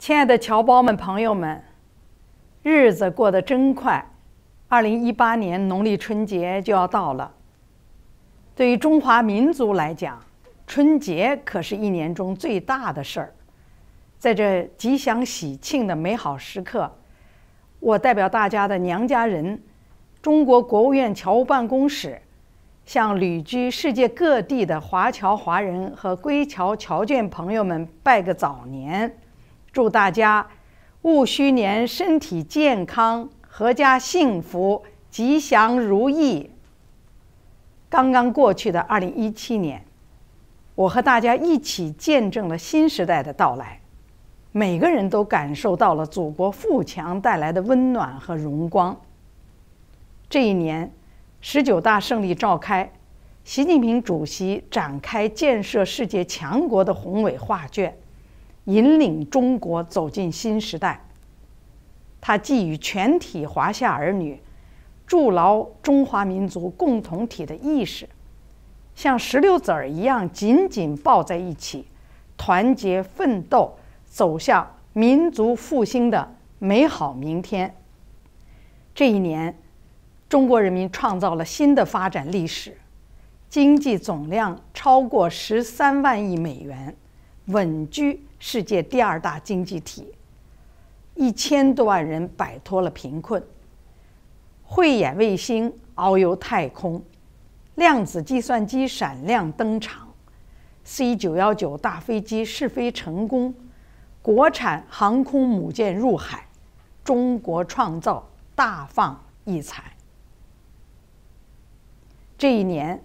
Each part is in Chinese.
亲爱的侨胞们、朋友们，日子过得真快，二零一八年农历春节就要到了。对于中华民族来讲，春节可是一年中最大的事儿。在这吉祥喜庆的美好时刻，我代表大家的娘家人，中国国务院侨务办公室，向旅居世界各地的华侨华人和归侨侨眷朋友们拜个早年。祝大家戊戌年身体健康、阖家幸福、吉祥如意。刚刚过去的二零一七年，我和大家一起见证了新时代的到来，每个人都感受到了祖国富强带来的温暖和荣光。这一年，十九大胜利召开，习近平主席展开建设世界强国的宏伟画卷。引领中国走进新时代。他寄予全体华夏儿女，筑牢中华民族共同体的意识，像石榴籽儿一样紧紧抱在一起，团结奋斗，走向民族复兴的美好明天。这一年，中国人民创造了新的发展历史，经济总量超过十三万亿美元。稳居世界第二大经济体，一千多万人摆脱了贫困。慧眼卫星遨游太空，量子计算机闪亮登场，C 九幺九大飞机试飞成功，国产航空母舰入海，中国创造大放异彩。这一年，“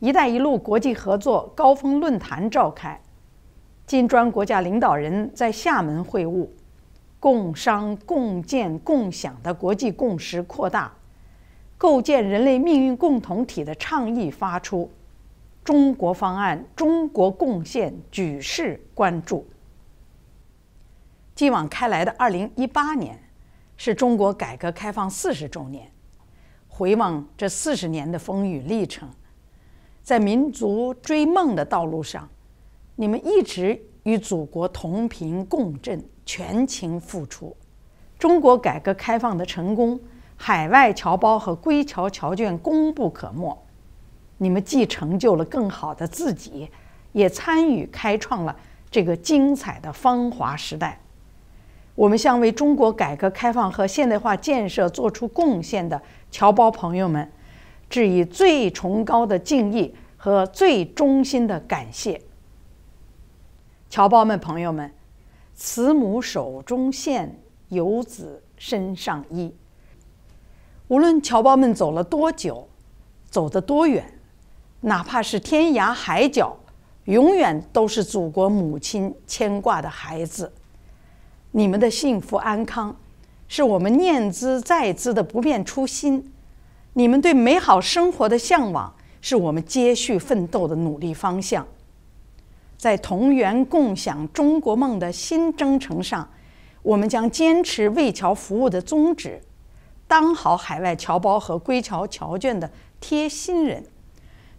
一带一路”国际合作高峰论坛召开。金砖国家领导人在厦门会晤，共商共建共享的国际共识扩大，构建人类命运共同体的倡议发出，中国方案、中国贡献举世关注。继往开来的二零一八年，是中国改革开放四十周年。回望这四十年的风雨历程，在民族追梦的道路上。你们一直与祖国同频共振，全情付出。中国改革开放的成功，海外侨胞和归侨侨眷功不可没。你们既成就了更好的自己，也参与开创了这个精彩的芳华时代。我们向为中国改革开放和现代化建设做出贡献的侨胞朋友们，致以最崇高的敬意和最衷心的感谢。侨胞们、朋友们，“慈母手中线，游子身上衣。”无论侨胞们走了多久，走得多远，哪怕是天涯海角，永远都是祖国母亲牵挂的孩子。你们的幸福安康，是我们念兹在兹的不变初心；你们对美好生活的向往，是我们接续奋斗的努力方向。在同圆共享中国梦的新征程上，我们将坚持为侨服务的宗旨，当好海外侨胞和归侨侨眷的贴心人，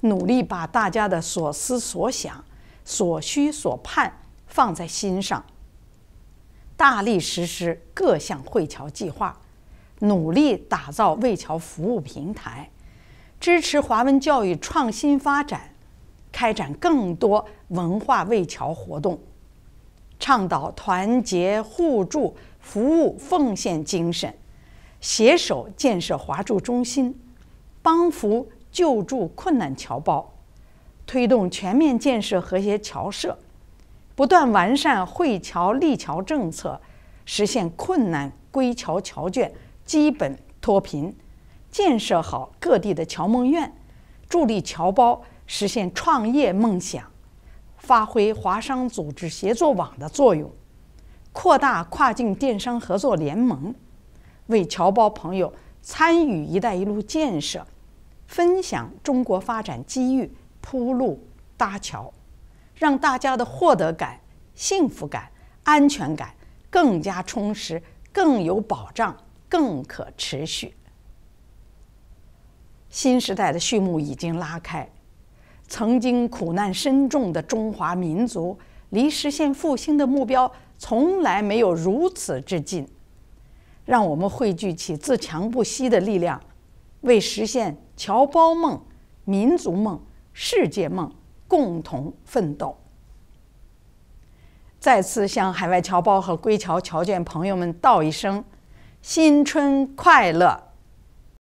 努力把大家的所思所想、所需所盼放在心上，大力实施各项惠侨计划，努力打造为侨服务平台，支持华文教育创新发展。开展更多文化为侨活动，倡导团结互助、服务奉献精神，携手建设华住中心，帮扶救助困难侨胞，推动全面建设和谐侨社，不断完善惠侨利侨政策，实现困难归侨侨眷基本脱贫，建设好各地的侨梦院，助力侨胞。实现创业梦想，发挥华商组织协作网的作用，扩大跨境电商合作联盟，为侨胞朋友参与“一带一路”建设、分享中国发展机遇铺路搭桥，让大家的获得感、幸福感、安全感更加充实、更有保障、更可持续。新时代的序幕已经拉开。曾经苦难深重的中华民族，离实现复兴的目标从来没有如此之近。让我们汇聚起自强不息的力量，为实现侨胞梦、民族梦、世界梦共同奋斗。再次向海外侨胞和归侨侨眷朋友们道一声，新春快乐！